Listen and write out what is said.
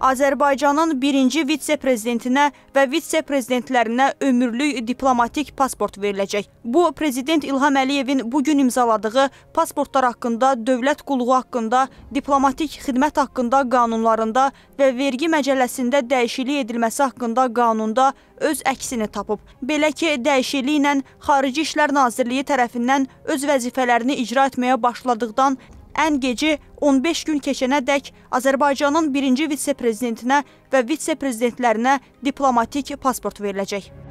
Azərbaycanın birinci vitse-prezidentinə və vitse-prezidentlərinə ömürlük diplomatik pasport veriləcək. Bu, Prezident İlham Əliyevin bugün imzaladığı pasportlar haqqında, dövlət qulluğu haqqında, diplomatik xidmət haqqında qanunlarında və vergi məcəlləsində dəyişiklik edilməsi haqqında qanunda öz əksini tapıb. Belə ki, dəyişikliklə Xarici İşlər Nazirliyi tərəfindən öz vəzifələrini icra etməyə başladıqdan ən gecə 15 gün keçənə dək Azərbaycanın birinci vitse-prezidentinə və vitse-prezidentlərinə diplomatik pasport veriləcək.